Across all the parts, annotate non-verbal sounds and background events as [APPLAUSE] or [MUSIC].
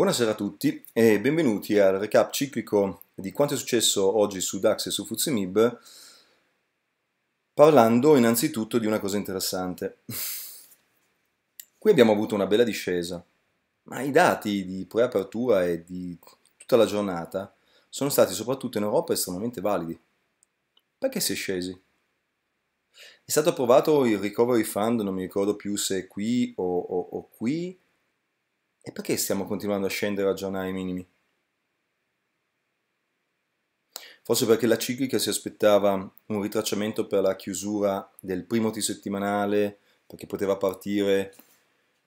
Buonasera a tutti e benvenuti al recap ciclico di quanto è successo oggi su DAX e su FUZIMIB, parlando innanzitutto di una cosa interessante. Qui abbiamo avuto una bella discesa, ma i dati di preapertura e di tutta la giornata sono stati soprattutto in Europa estremamente validi. Perché si è scesi? È stato approvato il recovery fund, non mi ricordo più se qui o, o, o qui, e perché stiamo continuando a scendere a giornali ai minimi? Forse perché la ciclica si aspettava un ritracciamento per la chiusura del primo T settimanale, perché poteva partire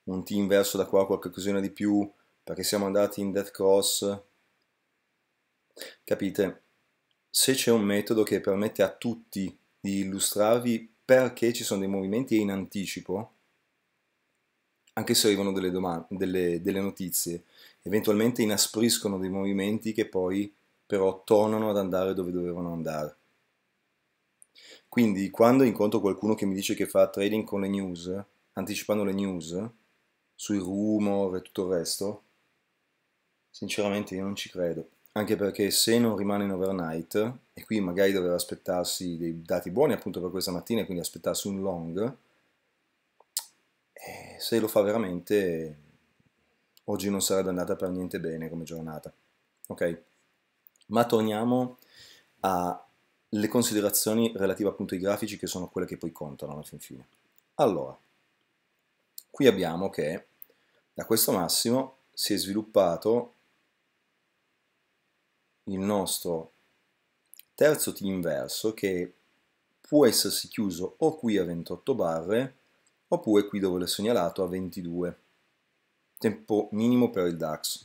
un T inverso da qua, qualche occasione di più, perché siamo andati in death cross. Capite, se c'è un metodo che permette a tutti di illustrarvi perché ci sono dei movimenti in anticipo, anche se arrivano delle, domande, delle, delle notizie, eventualmente inaspriscono dei movimenti che poi però tornano ad andare dove dovevano andare. Quindi quando incontro qualcuno che mi dice che fa trading con le news, anticipando le news, sui rumor e tutto il resto, sinceramente io non ci credo. Anche perché se non rimane in overnight, e qui magari doveva aspettarsi dei dati buoni appunto per questa mattina, quindi aspettarsi un long, e eh, se lo fa veramente, oggi non sarebbe andata per niente bene come giornata. Ok? Ma torniamo alle considerazioni relative appunto ai grafici che sono quelle che poi contano alla fin fine. Allora, qui abbiamo che da questo massimo si è sviluppato il nostro terzo T inverso che può essersi chiuso o qui a 28 barre oppure qui dove l'ho segnalato a 22, tempo minimo per il DAX.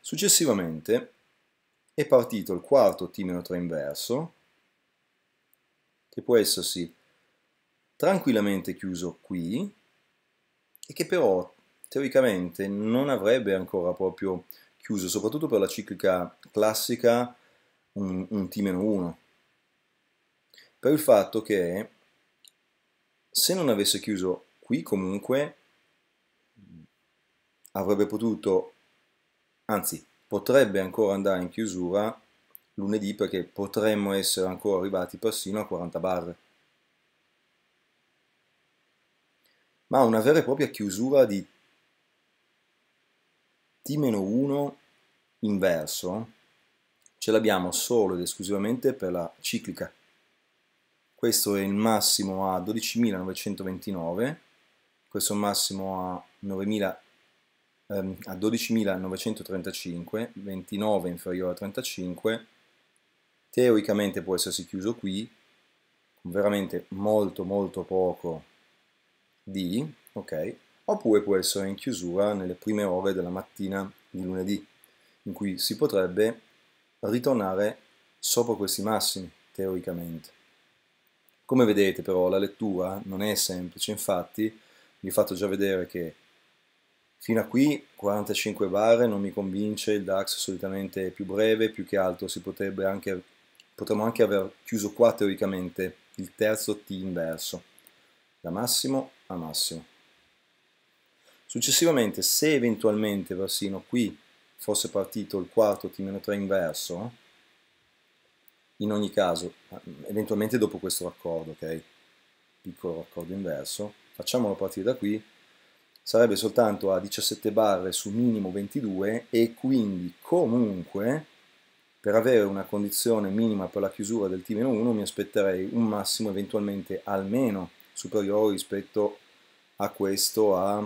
Successivamente è partito il quarto T-3 inverso, che può essersi tranquillamente chiuso qui e che però teoricamente non avrebbe ancora proprio chiuso, soprattutto per la ciclica classica un, un T-1, per il fatto che se non avesse chiuso qui comunque avrebbe potuto, anzi potrebbe ancora andare in chiusura lunedì perché potremmo essere ancora arrivati persino a 40 bar. Ma una vera e propria chiusura di T-1 inverso ce l'abbiamo solo ed esclusivamente per la ciclica. Questo è il massimo a 12.929 questo massimo a, 9.000, ehm, a 12.935, 29 inferiore a 35, teoricamente può essersi chiuso qui, con veramente molto molto poco di, ok? Oppure può essere in chiusura nelle prime ore della mattina di lunedì, in cui si potrebbe ritornare sopra questi massimi, teoricamente. Come vedete però la lettura non è semplice, infatti gli ho fatto già vedere che fino a qui 45 bar non mi convince, il DAX solitamente è più breve, più che altro si potrebbe anche, potremmo anche aver chiuso qua teoricamente il terzo T inverso, da massimo a massimo. Successivamente, se eventualmente persino qui fosse partito il quarto T-3 inverso, in ogni caso, ehm, eventualmente dopo questo raccordo, ok? piccolo accordo inverso, facciamolo partire da qui, sarebbe soltanto a 17 barre su minimo 22 e quindi comunque per avere una condizione minima per la chiusura del T-1 mi aspetterei un massimo eventualmente almeno superiore rispetto a questo a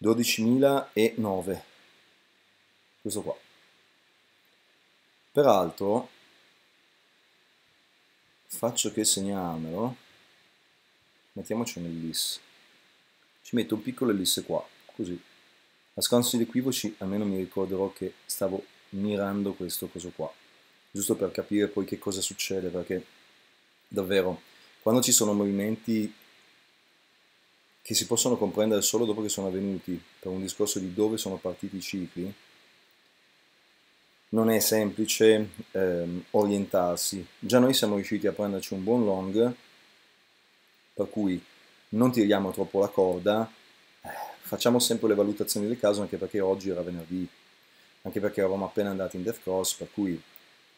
12.009 questo qua peraltro faccio che segnarmelo mettiamoci un un'ellisse. Ci metto un piccolo ellisse qua, così. A scanso di equivoci almeno mi ricorderò che stavo mirando questo coso qua, giusto per capire poi che cosa succede, perché davvero, quando ci sono movimenti che si possono comprendere solo dopo che sono avvenuti, per un discorso di dove sono partiti i cicli, non è semplice ehm, orientarsi. Già noi siamo riusciti a prenderci un buon long per cui non tiriamo troppo la corda, eh, facciamo sempre le valutazioni del caso anche perché oggi era venerdì, anche perché eravamo appena andati in death cross, per cui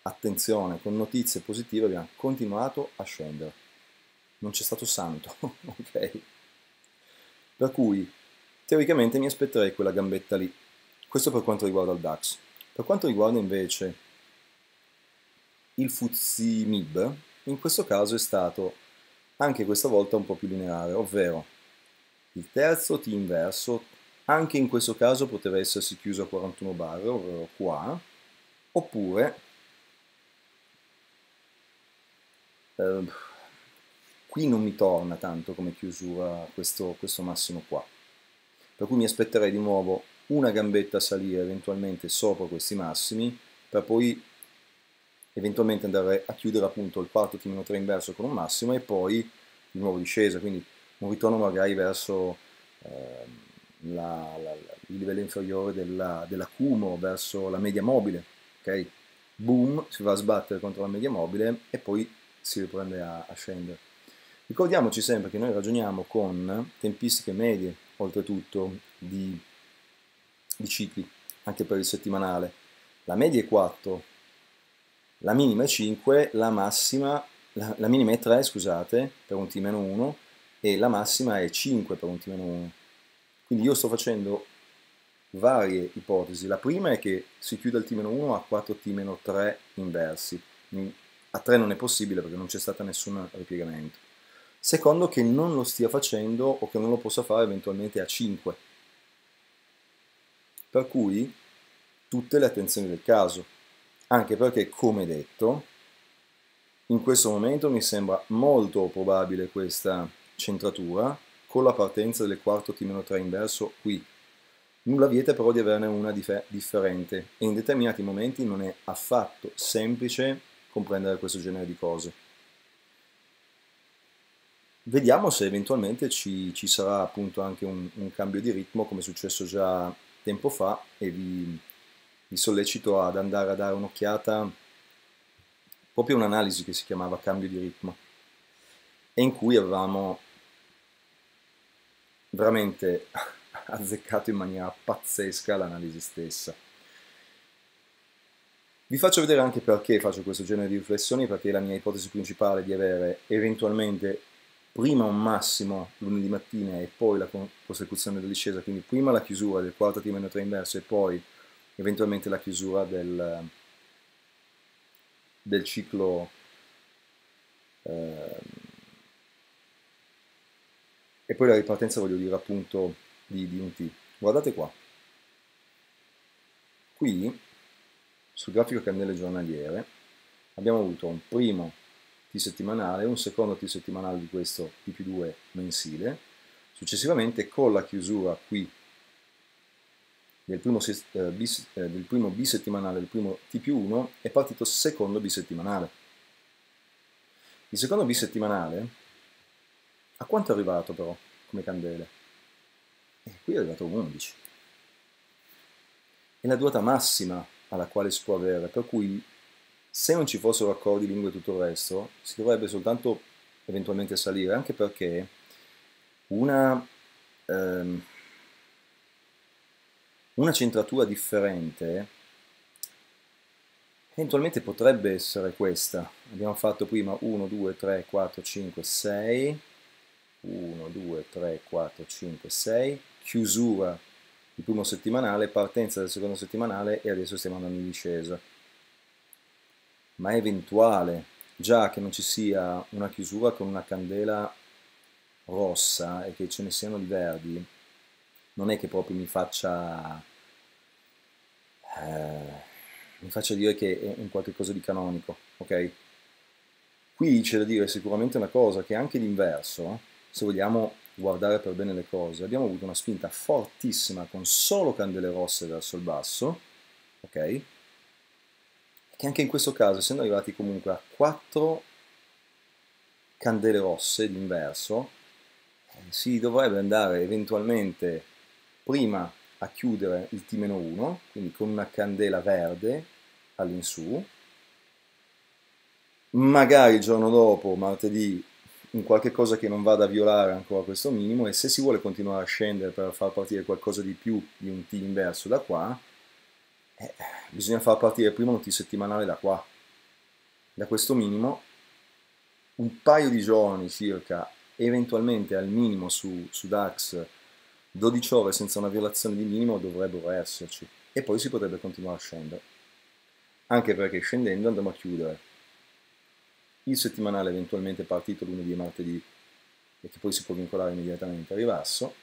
attenzione, con notizie positive abbiamo continuato a scendere, non c'è stato santo, [LAUGHS] ok? Per cui teoricamente mi aspetterei quella gambetta lì, questo per quanto riguarda il DAX. Per quanto riguarda invece il FTSE MIB, in questo caso è stato anche questa volta un po' più lineare, ovvero il terzo T inverso anche in questo caso poteva essersi chiuso a 41 barre, ovvero qua, oppure eh, qui non mi torna tanto come chiusura questo, questo massimo qua, per cui mi aspetterei di nuovo una gambetta a salire eventualmente sopra questi massimi per poi eventualmente andare a chiudere appunto il quarto t 3 inverso con un massimo e poi di nuovo discesa, quindi un ritorno magari verso eh, la, la, il livello inferiore della, dell'accumulo, verso la media mobile, ok? Boom, si va a sbattere contro la media mobile e poi si riprende a, a scendere. Ricordiamoci sempre che noi ragioniamo con tempistiche medie, oltretutto, di, di cicli, anche per il settimanale. La media è 4, la minima è 5, la massima, la, la minima è 3, scusate, per un t 1, e la massima è 5 per un t 1. Quindi io sto facendo varie ipotesi. La prima è che si chiuda il t 1 a 4t 3 inversi. A 3 non è possibile perché non c'è stato nessun ripiegamento. Secondo che non lo stia facendo o che non lo possa fare eventualmente a 5. Per cui tutte le attenzioni del caso anche perché, come detto, in questo momento mi sembra molto probabile questa centratura con la partenza del quarto t 3 inverso qui. Nulla vieta però di averne una dif differente e in determinati momenti non è affatto semplice comprendere questo genere di cose. Vediamo se eventualmente ci, ci sarà appunto anche un, un cambio di ritmo come è successo già tempo fa e vi, vi sollecito ad andare a dare un'occhiata proprio un'analisi che si chiamava Cambio di ritmo e in cui avevamo veramente [LAUGHS] azzeccato in maniera pazzesca l'analisi stessa. Vi faccio vedere anche perché faccio questo genere di riflessioni, perché la mia ipotesi principale è di avere eventualmente prima un massimo lunedì mattina e poi la prosecuzione della discesa, quindi prima la chiusura del quarto timeno 3 inverso e poi eventualmente la chiusura del, del ciclo eh, e poi la ripartenza voglio dire appunto di, di un T. Guardate qua, qui sul grafico candele giornaliere abbiamo avuto un primo T settimanale, un secondo T settimanale di questo T più 2 mensile, successivamente con la chiusura qui del primo, eh, bis, del eh, primo bisettimanale del primo T più 1 è partito secondo bisettimanale. Il secondo bisettimanale a quanto è arrivato però come candele? E eh, qui è arrivato 11. È la durata massima alla quale si può avere, per cui se non ci fossero accordi, lingue e tutto il resto, si dovrebbe soltanto eventualmente salire, anche perché una... Ehm, una centratura differente eventualmente potrebbe essere questa. Abbiamo fatto prima 1, 2, 3, 4, 5, 6, 1, 2, 3, 4, 5, 6, chiusura del primo settimanale, partenza del secondo settimanale e adesso stiamo andando in discesa. Ma è eventuale, già che non ci sia una chiusura con una candela rossa e che ce ne siano di verdi, non è che proprio mi faccia, eh, mi faccia dire che è un qualche cosa di canonico, ok? Qui c'è da dire sicuramente una cosa, che anche l'inverso, se vogliamo guardare per bene le cose, abbiamo avuto una spinta fortissima con solo candele rosse verso il basso, ok? Che anche in questo caso, essendo arrivati comunque a 4 candele rosse d'inverso, eh, si dovrebbe andare eventualmente prima a chiudere il T-1, quindi con una candela verde all'insù, magari il giorno dopo, martedì, un qualche cosa che non vada a violare ancora questo minimo e se si vuole continuare a scendere per far partire qualcosa di più di un T inverso da qua, eh, bisogna far partire prima un T settimanale da qua, da questo minimo, un paio di giorni circa, eventualmente al minimo su, su DAX 12 ore senza una violazione di minimo dovrebbero esserci e poi si potrebbe continuare a scendere. Anche perché scendendo andremo a chiudere il settimanale eventualmente partito lunedì e martedì e che poi si può vincolare immediatamente a ribasso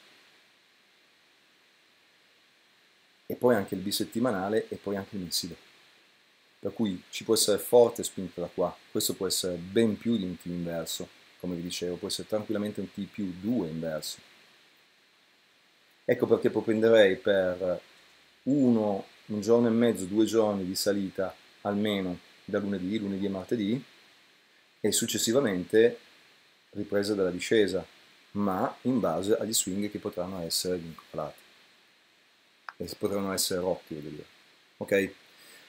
e poi anche il bisettimanale e poi anche il mensile. Per cui ci può essere forte spinta da qua, questo può essere ben più di un T inverso, come vi dicevo, può essere tranquillamente un T più 2 inverso Ecco perché propenderei per uno, un giorno e mezzo, due giorni di salita almeno da lunedì, lunedì e martedì e successivamente ripresa dalla discesa, ma in base agli swing che potranno essere vincolati e potranno essere rotti, voglio dire. Ok?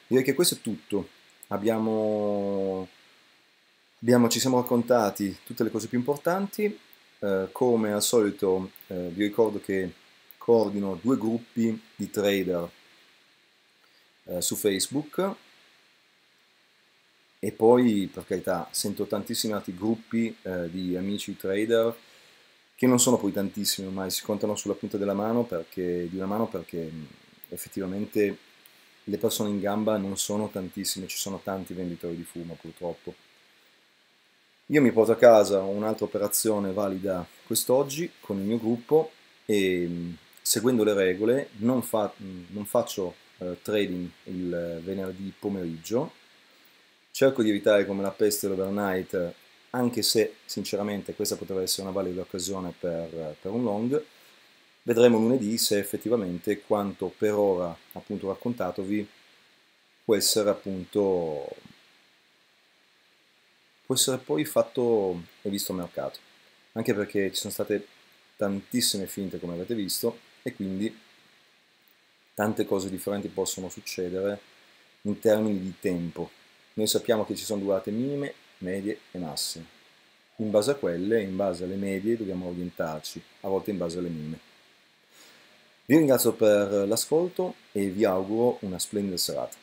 Direi che questo è tutto. Abbiamo, abbiamo, ci siamo raccontati tutte le cose più importanti. Eh, come al solito eh, vi ricordo che coordino due gruppi di trader eh, su Facebook e poi, per carità, sento tantissimi altri gruppi eh, di amici trader che non sono poi tantissimi ormai, si contano sulla punta della mano perché, di una mano perché effettivamente le persone in gamba non sono tantissime, ci sono tanti venditori di fumo purtroppo. Io mi porto a casa un'altra operazione valida quest'oggi con il mio gruppo e seguendo le regole non, fa, non faccio eh, trading il venerdì pomeriggio, cerco di evitare come la peste l'overnight, anche se sinceramente questa potrebbe essere una valida occasione per, per un long, vedremo lunedì se effettivamente quanto per ora appunto raccontatovi può essere appunto può essere poi fatto e visto mercato anche perché ci sono state tantissime finte come avete visto e quindi tante cose differenti possono succedere in termini di tempo. Noi sappiamo che ci sono durate minime, medie e massime. In base a quelle, in base alle medie, dobbiamo orientarci, a volte in base alle minime. Vi ringrazio per l'ascolto e vi auguro una splendida serata.